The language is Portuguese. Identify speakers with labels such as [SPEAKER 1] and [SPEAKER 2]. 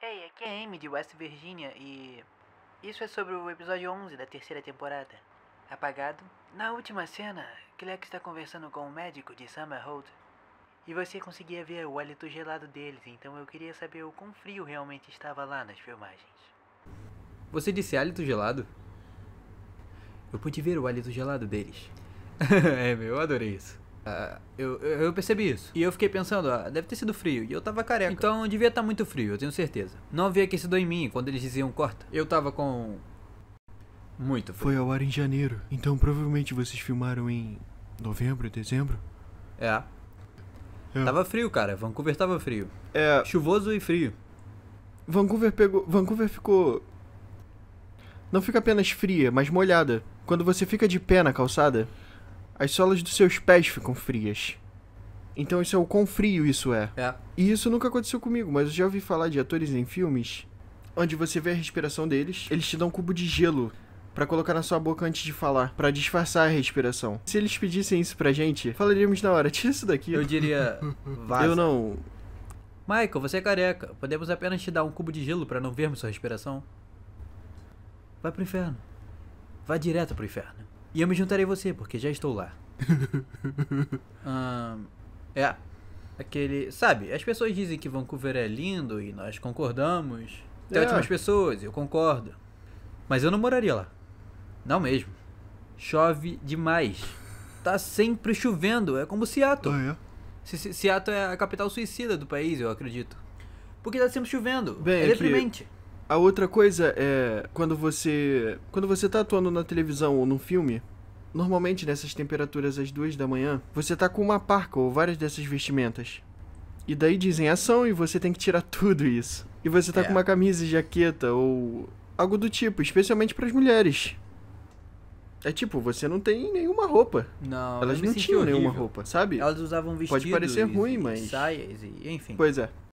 [SPEAKER 1] Ei, aqui é Amy de West Virginia e. Isso é sobre o episódio 11 da terceira temporada. Apagado. Na última cena, Cleck está conversando com o um médico de Summerhold e você conseguia ver o hálito gelado deles, então eu queria saber o quão frio realmente estava lá nas filmagens.
[SPEAKER 2] Você disse hálito gelado? Eu pude ver o hálito gelado deles. é, meu, eu adorei isso. Uh, eu, eu, percebi isso. E eu fiquei pensando, ah, deve ter sido frio. E eu tava careca. Então devia estar tá muito frio, eu tenho certeza. Não havia aquecido em mim quando eles diziam corta. Eu tava com. Muito
[SPEAKER 3] frio. Foi ao ar em janeiro. Então provavelmente vocês filmaram em. novembro, dezembro?
[SPEAKER 2] É. é. Tava frio, cara. Vancouver tava frio. É.
[SPEAKER 3] Chuvoso e frio. Vancouver pegou. Vancouver ficou. Não fica apenas fria, mas molhada. Quando você fica de pé na calçada, as solas dos seus pés ficam frias. Então isso é o quão frio isso é. é. E isso nunca aconteceu comigo, mas eu já ouvi falar de atores em filmes onde você vê a respiração deles, eles te dão um cubo de gelo para colocar na sua boca antes de falar, para disfarçar a respiração. Se eles pedissem isso pra gente, falaríamos na hora, tira isso daqui. Eu diria, vaza. Eu não...
[SPEAKER 2] Michael, você é careca. Podemos apenas te dar um cubo de gelo para não vermos sua respiração? Vai pro inferno. Vai direto pro inferno. E eu me juntarei a você, porque já estou lá. é. Aquele. Sabe, as pessoas dizem que Vancouver é lindo e nós concordamos. Tem é. ótimas pessoas, eu concordo. Mas eu não moraria lá. Não mesmo. Chove demais. Tá sempre chovendo, é como Seattle. Ah, é? Seattle é a capital suicida do país, eu acredito. Porque tá sempre chovendo.
[SPEAKER 3] Bem, é, é deprimente. A outra coisa é quando você quando você tá atuando na televisão ou num filme, normalmente nessas temperaturas às duas da manhã, você tá com uma parca ou várias dessas vestimentas. E daí dizem ação e você tem que tirar tudo isso. E você tá é. com uma camisa e jaqueta ou algo do tipo, especialmente para as mulheres. É tipo, você não tem nenhuma roupa.
[SPEAKER 2] Não, elas não tinham horrível. nenhuma roupa, sabe? Elas usavam vestidos. Pode parecer ruim, mas saias e enfim. Pois é.